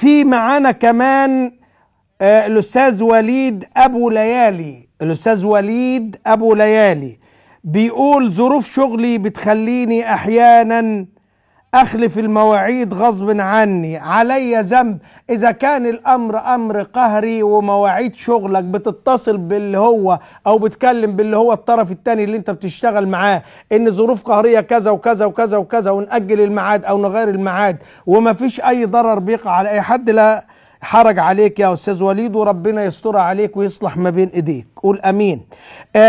في معانا كمان آه، الأستاذ وليد أبو ليالي الأستاذ وليد أبو ليالي بيقول ظروف شغلي بتخليني أحيانا أخلف المواعيد غصب عني علي ذنب إذا كان الأمر أمر قهري ومواعيد شغلك بتتصل باللي هو أو بتكلم باللي هو الطرف الثاني اللي أنت بتشتغل معاه إن ظروف قهرية كذا وكذا وكذا وكذا ونأجل الميعاد أو نغير الميعاد ومفيش أي ضرر بيقع على أي حد لا حرج عليك يا أستاذ وليد وربنا يسترها عليك ويصلح ما بين إيديك قول أمين آه،